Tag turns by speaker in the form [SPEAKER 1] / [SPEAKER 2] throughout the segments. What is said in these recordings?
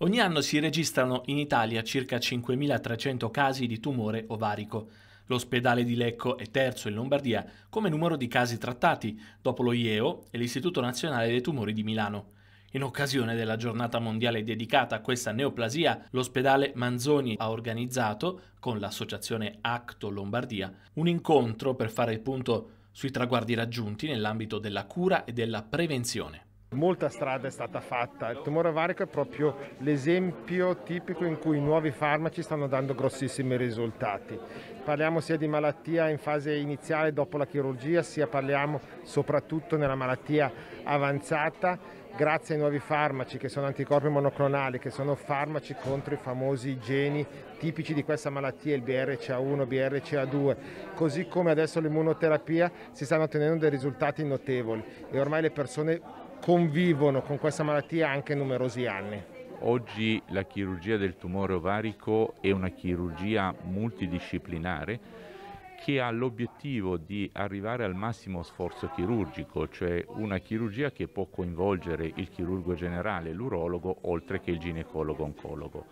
[SPEAKER 1] Ogni anno si registrano in Italia circa 5.300 casi di tumore ovarico. L'ospedale di Lecco è terzo in Lombardia come numero di casi trattati, dopo lo IEO e l'Istituto Nazionale dei Tumori di Milano. In occasione della giornata mondiale dedicata a questa neoplasia, l'ospedale Manzoni ha organizzato, con l'associazione Acto Lombardia, un incontro per fare il punto sui traguardi raggiunti nell'ambito della
[SPEAKER 2] cura e della prevenzione. Molta strada è stata fatta, il tumore ovarico è proprio l'esempio tipico in cui i nuovi farmaci stanno dando grossissimi risultati. Parliamo sia di malattia in fase iniziale dopo la chirurgia, sia parliamo soprattutto nella malattia avanzata, grazie ai nuovi farmaci che sono anticorpi monoclonali, che sono farmaci contro i famosi geni tipici di questa malattia, il BRCA1, BRCA2, così come adesso l'immunoterapia, si stanno ottenendo dei risultati notevoli e ormai le persone convivono con questa malattia anche numerosi anni.
[SPEAKER 3] Oggi la chirurgia del tumore ovarico è una chirurgia multidisciplinare che ha l'obiettivo di arrivare al massimo sforzo chirurgico, cioè una chirurgia che può coinvolgere il chirurgo generale, l'urologo, oltre che il ginecologo-oncologo.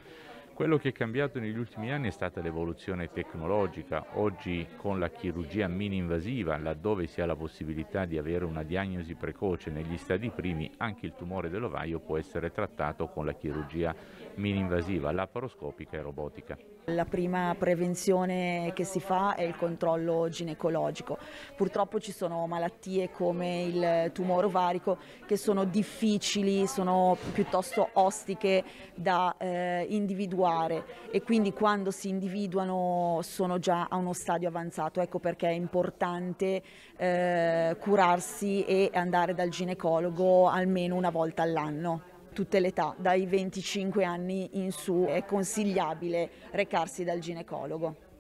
[SPEAKER 3] Quello che è cambiato negli ultimi anni è stata l'evoluzione tecnologica. Oggi con la chirurgia mini-invasiva, laddove si ha la possibilità di avere una diagnosi precoce negli stadi primi, anche il tumore dell'ovaio può essere trattato con la chirurgia mini-invasiva, laparoscopica e robotica.
[SPEAKER 4] La prima prevenzione che si fa è il controllo ginecologico. Purtroppo ci sono malattie come il tumore ovarico che sono difficili, sono piuttosto ostiche da eh, individuare individuare e quindi quando si individuano sono già a uno stadio avanzato, ecco perché è importante eh, curarsi e andare dal ginecologo almeno una volta all'anno tutte le età, dai 25 anni in su è consigliabile recarsi dal ginecologo.